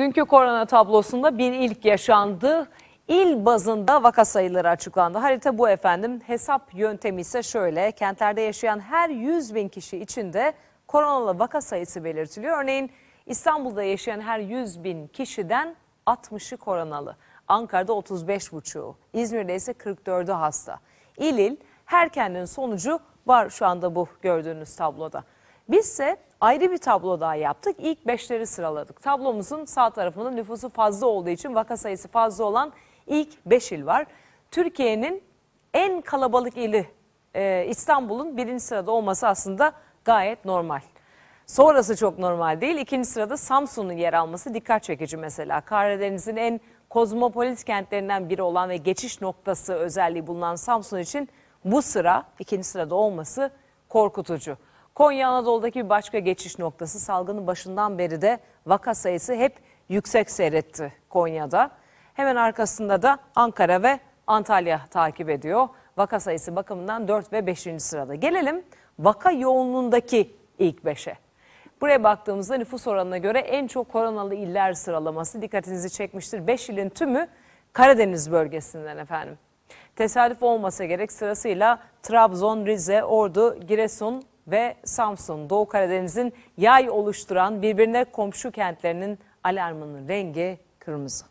Dünkü korona tablosunda bin ilk yaşandı. İl bazında vaka sayıları açıklandı. Harita bu efendim. Hesap yöntemi ise şöyle. Kentlerde yaşayan her 100 bin kişi içinde koronalı vaka sayısı belirtiliyor. Örneğin İstanbul'da yaşayan her 100 bin kişiden 60'ı koronalı. Ankara'da 35,5'u, İzmir'de ise 44'ü hasta. İl il her kendinin sonucu var şu anda bu gördüğünüz tabloda. Bizse ayrı bir tablo daha yaptık. İlk beşleri sıraladık. Tablomuzun sağ tarafında nüfusu fazla olduğu için vaka sayısı fazla olan ilk beş il var. Türkiye'nin en kalabalık ili e, İstanbul'un birinci sırada olması aslında gayet normal. Sonrası çok normal değil. İkinci sırada Samsun'un yer alması dikkat çekici mesela. Karadeniz'in en kozmopolit kentlerinden biri olan ve geçiş noktası özelliği bulunan Samsun için bu sıra ikinci sırada olması korkutucu. Konya Anadolu'daki bir başka geçiş noktası salgının başından beri de vaka sayısı hep yüksek seyretti Konya'da. Hemen arkasında da Ankara ve Antalya takip ediyor. Vaka sayısı bakımından 4 ve 5. sırada. Gelelim vaka yoğunluğundaki ilk 5'e. Buraya baktığımızda nüfus oranına göre en çok koronalı iller sıralaması dikkatinizi çekmiştir. 5 ilin tümü Karadeniz bölgesinden efendim. Tesadüf olmasa gerek sırasıyla Trabzon, Rize, Ordu, Giresun, ve Samsun, Doğu Karadeniz'in yay oluşturan birbirine komşu kentlerinin alarmının rengi kırmızı.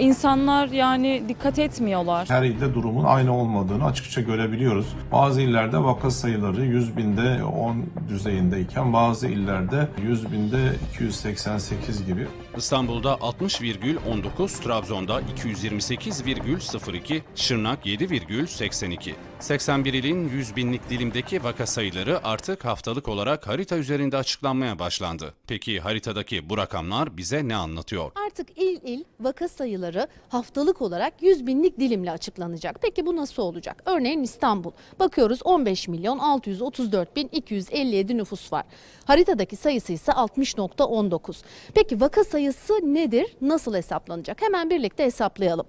İnsanlar yani dikkat etmiyorlar. Her ilde durumun aynı olmadığını açıkça görebiliyoruz. Bazı illerde vaka sayıları 100 binde 10 düzeyindeyken bazı illerde 100 binde 288 gibi. İstanbul'da 60,19, Trabzon'da 228,02, Şırnak 7,82. 81 ilin 100 binlik dilimdeki vaka sayıları artık haftalık olarak harita üzerinde açıklanmaya başlandı. Peki haritadaki bu rakamlar bize ne anlatıyor? Artık il il vaka sayıları harcamaları haftalık olarak 100 binlik dilimle açıklanacak. Peki bu nasıl olacak? Örneğin İstanbul. Bakıyoruz 15 milyon 634 bin 257 nüfus var. Haritadaki sayısı ise 60.19. Peki vaka sayısı nedir? Nasıl hesaplanacak? Hemen birlikte hesaplayalım.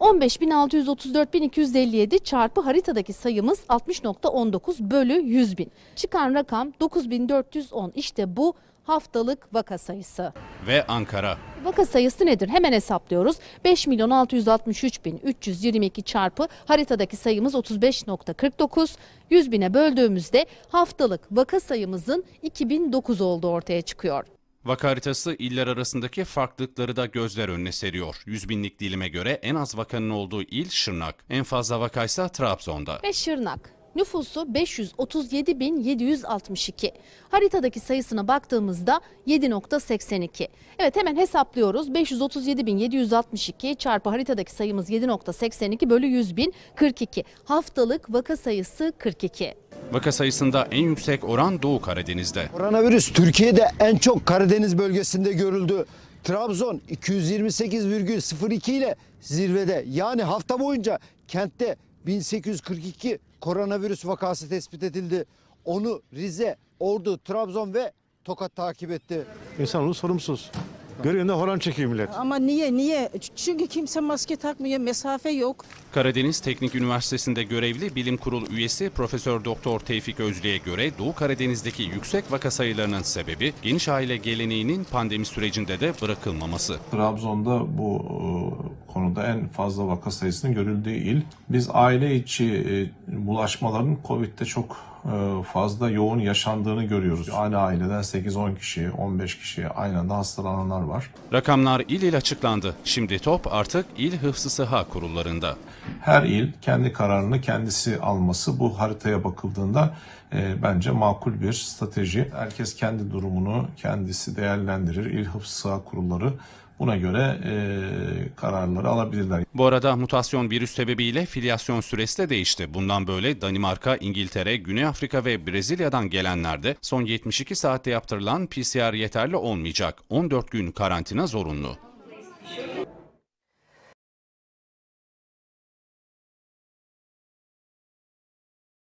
15.634.257 çarpı haritadaki sayımız 60.19 bölü 100.000. Çıkan rakam 9.410. İşte bu haftalık vaka sayısı. Ve Ankara. Vaka sayısı nedir? Hemen hesaplıyoruz. 5 milyon 663 bin 322 çarpı haritadaki sayımız 35.49. 100 bine böldüğümüzde haftalık vaka sayımızın 2009 olduğu ortaya çıkıyor. Vaka haritası iller arasındaki farklılıkları da gözler önüne seriyor. 100 binlik dilime göre en az vakanın olduğu il Şırnak. En fazla vakaysa Trabzon'da. Ve Şırnak. Nüfusu 537.762. Haritadaki sayısına baktığımızda 7.82. Evet hemen hesaplıyoruz. 537.762 çarpı haritadaki sayımız 7.82 bölü 100.000 42. Haftalık vaka sayısı 42. Vaka sayısında en yüksek oran Doğu Karadeniz'de. Koronavirüs Türkiye'de en çok Karadeniz bölgesinde görüldü. Trabzon 228,02 ile zirvede. Yani hafta boyunca kentte 1842 koronavirüs vakası tespit edildi. Onu Rize, Ordu, Trabzon ve Tokat takip etti. İnsan İnsanoğlu sorumsuz. Görüyorsun horan çekiyor millet. Ama niye niye? Çünkü kimse maske takmıyor, mesafe yok. Karadeniz Teknik Üniversitesi'nde görevli bilim Kurul üyesi Profesör Doktor Tevfik Özlü'ye göre Doğu Karadeniz'deki yüksek vaka sayılarının sebebi geniş aile geleneğinin pandemi sürecinde de bırakılmaması. Trabzon'da bu konuda en fazla vaka sayısının görüldüğü il. Biz aile içi e, bulaşmaların COVID'de çok e, fazla yoğun yaşandığını görüyoruz. Aynı aileden 8-10 kişi, 15 kişi aynı anda hastalananlar var. Rakamlar il il açıklandı. Şimdi top artık il hıfzı sıha kurullarında. Her il kendi kararını kendisi alması bu haritaya bakıldığında e, bence makul bir strateji. Herkes kendi durumunu kendisi değerlendirir. İl hıfzı sıha kurulları Buna göre e, kararları alabilirler. Bu arada mutasyon virüs sebebiyle filyasyon süresi de değişti. Bundan böyle Danimarka, İngiltere, Güney Afrika ve Brezilya'dan gelenlerde son 72 saatte yaptırılan PCR yeterli olmayacak. 14 gün karantina zorunlu.